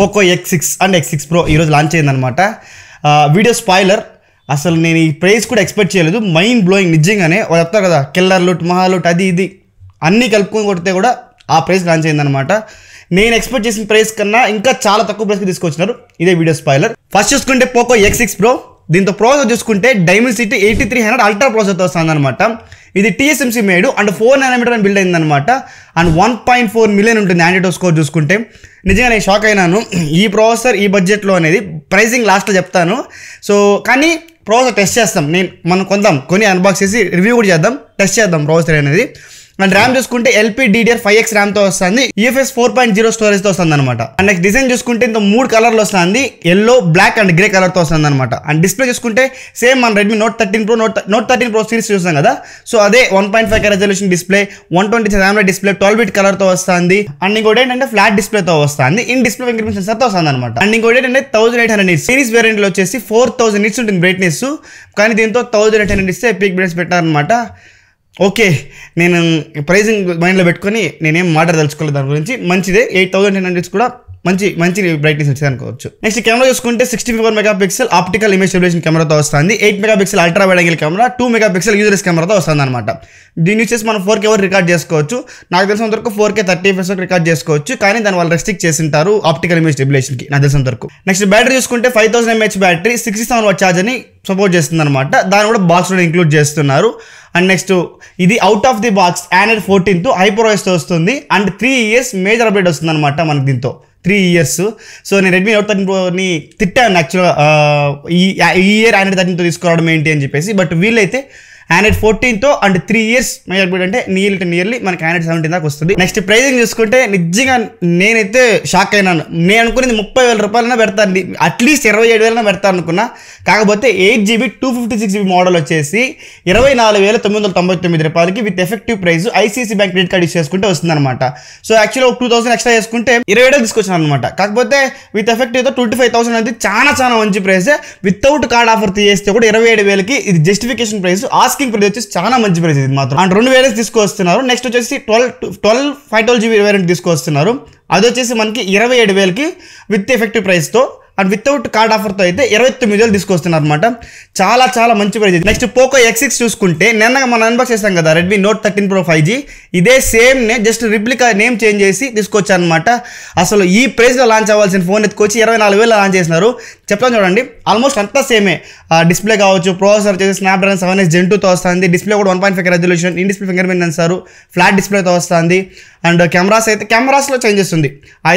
Poco X six and X six pro ఈరోజు launch అయిందనమాట video spoiler అసలు నేను ఈ ప్రైస్ కూడా ఎక్స్పెక్ట్ చేయలేదు మైండ్ బ్లోయింగ్ నిజంగానే వాళ్ళు చెప్తారు కదా కిల్లర్ లూట్ మహా లూట్ అది ఇది అన్నీ కలుపుకొని కొడితే కూడా ఆ ప్రైస్ లాంచ్ అయిందనమాట నేను ఎక్స్పెక్ట్ చేసిన ప్రైస్ కన్నా ఇంకా చాలా తక్కువ ప్రైస్కి తీసుకొచ్చినారు ఇదే వీడియో స్పాయిలర్ ఫస్ట్ చూసుకుంటే పోకో ఎక్స్ సిక్స్ ప్రో దీంతో ప్రాసెసర్ చూసుకుంటే Dimensity eighty three hundred ultra వస్తుంది వస్తుందన్నమాట ఇది TSMC made and four nanometer అని బిల్డ్ అయిందనమాట and one point four million ఉంటుంది యాండిటో స్కోర్ చూసుకుంటే నిజంగా నేను షాక్ అయినాను ఈ ప్రాసెసర్ ఈ బడ్జెట్లో అనేది ప్రైసింగ్ లాస్ట్లో చెప్తాను సో కానీ ప్రాసెసర్ టెస్ట్ చేస్తాం నేను మనం కొందాం కొని అన్బాక్స్ చేసి రివ్యూ కూడా చేద్దాం టెస్ట్ చేద్దాం ప్రాసెసర్ అనేది అండ్ ర్యామ్ చూసుకుంటే ఎల్పీ డిడిఆర్ ఫైవ్ ఎక్స్ ర్యామ్తో వస్తుంది ఈఎఫ్ఎస్ ఫోర్ పాయింట్ జీరో తో వస్తుంది అనమాట అండ్ నెక్స్ట్ డిజైన్ చూసుకుంటే ఇంత మూడు కలర్లు వస్తుంది ఎల్లో బ్లాక్ అండ్ గ్రే కలర్తో వస్తుంది అనమాట అండ్ డిస్ప్లే చూసుకుంటే సేమ్ మన Redmi note thirteen pro note note thirteen pro series చూసాం కదా సో అదే one point five resolution display one twenty ర్యామ్లో డిస్ప్లే ట్వెల్వ్ బిట్ కలర్తో వస్తుంది అండ్ ఇంకోటి ఏంటంటే ఫ్లాట్ డిస్ప్లేతో వస్తుంది ఇన్ డిస్ప్లే ఇంక్రిమెంట్ సెన్సర్తో వస్తుంది అనమాట అండ్ ఇంకోటి ఏంటంటే thousand eight hundred series variant వచ్చేసి ఫోర్ థౌసండ్ నిట్స్ ఉంటుంది బ్రైట్నెస్ కానీ దీంతో థౌసండ్ ఎయిట్ హండ్రెడ్ ఇస్తే పీక్ బ్రైట్స్ పెట్టారనమాట ఓకే నేను ప్రైజింగ్ మైండ్లో పెట్టుకొని నేనేం మాట్లాడదలుచుకోలేదు దాని గురించి మంచిదే ఎయిట్ థౌసండ్ నైన్ హండ్రెడ్స్ కూడా మంచి మంచి బ్రైట్నెస్ వచ్చింది అనుకోవచ్చు నెక్స్ట్ కెమెరా చూసుకుంటే sixty four megapixel optical image stabilisation కెమెరాతో వస్తుంది eight megapixel ultra wide angle camera two megapixel users కెమెరాతో వస్తుంది అనమాట దీని వచ్చేసి మనం ఫోర్ కే రికార్డ్ చేసుకోవచ్చు నాకు తెలిసినంత వరకు ఫోర్ కే థర్టీ ఫైవ్ వరకు రికార్డ్ చేసుకోవచ్చు కానీ దాని వాళ్ళు రెస్ట్రిక్ట్ చేసింటారు ఆప్టికల్ ఇమేజ్ కి నాకు తెలిసినంత వరకు నెక్స్ట్ బ్యాటరీ చూసుకుంటే five thousand mAh battery sixty seven watt charge అని సపోర్ట్ చేస్తుంది అనమాట దాన్ని కూడా బాక్స్ కూడా ఇంక్లూడ్ చేస్తున్నారు అండ్ నెక్స్ట్ ఇది out of the box Android fourteenth హైప్రోయిస్తో వస్తుంది and three years major update వస్తుంది అనమాట మనకి దీంతో త్రీ ఇయర్స్ సో నేను రెడ్మీ నోట్ థర్టీన్ ప్రోని తిట్టాను యాక్చువల్గా ఈ ఇయర్ ఆండ్రాయిడ్ థర్టీన్తో తీసుకురావడం ఏంటి అని చెప్పేసి బట్ వీళ్ళైతే హ్యాండ్రెడ్ ఫోర్టీన్తో అండ్ త్రీ ఇయర్స్ బిడ్ అంటే నియర్ టు నియర్లీ మనకి హ్యాండ్రెడ్ సెవెంటీన్ దాకా వస్తుంది నెక్స్ట్ ప్రైజింగ్ చూసుకుంటే నిజంగా నేనైతే షాక్ అయినాను నేను అనుకునేది ముప్పై వేల రూపాయలైనా పెడతాను అట్లీస్ట్ ఇరవై ఏడు వేలైనా పెడతాను అనుకున్నా కాకపోతే eight GB two fifty six GB model వచ్చేసి ఇరవై నాలుగు వేల తొమ్మిది వందల తొంభై తొమ్మిది రూపాయలకి with effective price ICICI bank credit card use చేసుకుంటే వస్తుందన్నమాట సో యాక్చువల్లీ ఒక టూ థౌసండ్ ఎక్స్ట్రా చేసుకుంటే ఇరవై ఏడు తీసుకొచ్చాను అనమాట కాకపోతే విత్ తో ట్వంటీ ఫైవ్ థౌసండ్ అనేది చాలా చాలా మంచి ప్రైస్ వితౌట్ కార్డ్ ఆఫర్ తీసేస్తే కూడా ఇరవై ఏడు వేలకి ఇది justification price ask tasking price వచ్చేసి చాలా మంచి ప్రైజ్ ఇది మాత్రం అండ్ రెండు వేరియంట్స్ తీసుకొస్తున్నారు నెక్స్ట్ వచ్చేసి twelve twelve five twelve GB variant తీసుకొస్తున్నారు అది వచ్చేసి మనకి ఇరవై ఏడు వేలకి విత్ ఎఫెక్టివ్ ప్రైస్తో అండ్ వితౌట్ కార్డ్ ఆఫర్తో అయితే ఇరవై తొమ్మిది వేలు తీసుకొస్తున్నారు అనమాట చాలా చాలా మంచి price next Poco X six చూసుకుంటే నిన్న మనం అన్బాక్స్ చేస్తాం కదా Redmi note thirteen Pro five G ఇదే సేమ్ నే జస్ట్ రిప్లికా నేమ్ చేంజ్ చేసి తీసుకొచ్చానమాట అసలు ఈ ప్రైస్లో లాంచ్ అవ్వాల్సిన ఫోన్ ఎత్తుకొచ్చి ఇరవై నాలుగు వేలు లాంచ్ చేసినారు చెప్తాను చూడండి ఆల్మోస్ట్ అంతా సేమే డిస్ప్లే కావచ్చు ప్రోసెసర్ వచ్చేసి స్నాప్డ్రాగన్ సెవెన్ ఎస్ జెన్ టూతో వస్తుంది డిస్ప్లే కూడా one point five resolution in display fingerprint sensor flat డిస్ప్లేతో వస్తుంది అండ్ కెమెరాస్ అయితే కెమెరాస్లో చేంజ్ చేస్తుంది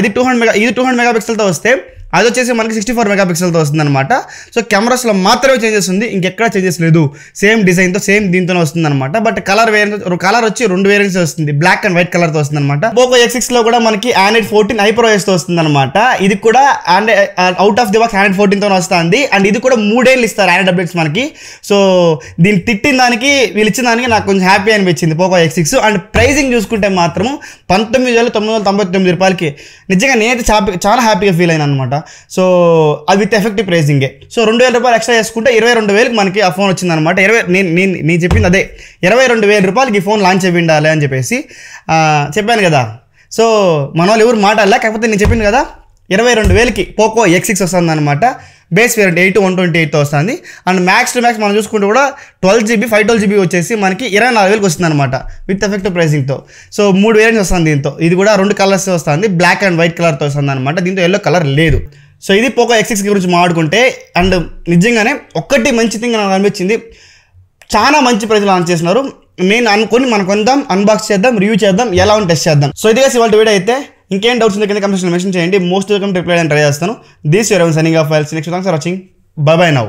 ఇది టూ హండ్రెడ్ మెగా ఇది టూ హండ్రెడ్ మెగా పిక్సెల్తో వస్తే అది వచ్చేసి మనకి సిక్స్టీ ఫోర్ మెగా మెగాపిక్సెల్తో వస్తుందన్నమాట సో కెమెరాస్లో మాత్రమే చేంజెస్ ఉంది ఇంకెక్కడ చేంజెస్ లేదు సేమ్ డిజైన్తో సేమ్ దీంతో వస్తుందన్నమాట బట్ కలర్ వేరియంట్ కలర్ వచ్చి రెండు వేరియంట్స్ వస్తుంది బ్లాక్ అండ్ వైట్ కలర్తో వస్తుందన్నమాట పోకో ఎక్స్ సిక్స్లో కూడా మనకి ఆండ్రాయిడ్ ఫోర్టీన్ హైప్రో వస్తుంది వస్తుందన్నమాట ఇది కూడా Android out of the box Android ఫోర్టీన్తో వస్తుంది అండ్ ఇది కూడా మూడేళ్ళు ఇస్తారు ఆండ్రాయిడ్ అప్డేట్స్ మనకి సో దీన్ని తిట్టిన దానికి వీళ్ళు ఇచ్చిన దానికి నాకు కొంచెం హ్యాపీ అనిపించింది Poco X six and pricing చూసుకుంటే మాత్రం పంతొమ్మిది వేల తొమ్మిది వందల తొంభై తొమ్మిది రూపాయలకి నిజంగా నేనైతే చాలా హ్యాపీగా ఫీల్ అయినా అనమాట సో అది విత్ ఎఫెక్టివ్ ప్రైసింగే సో రెండు వేల రూపాయలు ఎక్స్ట్రా చేసుకుంటే ఇరవై రెండు వేలకు మనకి ఆ ఫోన్ వచ్చిందనమాట ఇరవై నేను నేను నేను చెప్పింది అదే ఇరవై రెండు వేల రూపాయలకి ఈ ఫోన్ లాంచ్ అయ్యిండాలి అని చెప్పేసి చెప్పాను కదా సో మన వాళ్ళు ఎవరు మాట్లాడలే కాకపోతే నేను చెప్పింది కదా ఇరవై రెండు వేలకి పోకో ఎక్స్ సిక్స్ అనమాట base variant eight one twenty eight వస్తుంది అండ్ మ్యాక్స్ టు మ్యాక్స్ మనం చూసుకుంటే కూడా twelve GB five twelve GB వచ్చేసి మనకి ఇరవై నాలుగు వేలకు వస్తుంది అనమాట విత్ ఎఫెక్ట్ ప్రైసింగ్తో సో మూడు వేరియంట్స్ వస్తుంది దీంతో ఇది కూడా రెండు కలర్స్ వస్తుంది బ్లాక్ అండ్ వైట్ కలర్తో వస్తుంది అనమాట దీంతో ఎల్లో కలర్ లేదు సో ఇది పోకో ఎక్స్ఎక్స్ గురించి మాడుకుంటే అండ్ నిజంగానే ఒక్కటి మంచి థింగ్ నాకు అనిపించింది చాలా మంచి ప్రైజ్ లాంచ్ చేసినారు నేను అనుకుని మనం కొందాం అన్బాక్స్ చేద్దాం రివ్యూ చేద్దాం ఎలా ఉంటే టెస్ట్ చేద్దాం సో ఇదిగా ఇవాళ వీడియో అయితే ఇంకేం డౌట్స్ ఉంది కింద కమెంట్స్లో మెన్షన్ చేయండి మోస్ట్ వెల్కమ్ రిప్లై నేను ట్రై చేస్తాను దీస్ యూర్ సైనింగ్ ఆఫ్ ఫైల్స్ next thanks for watching bye bye now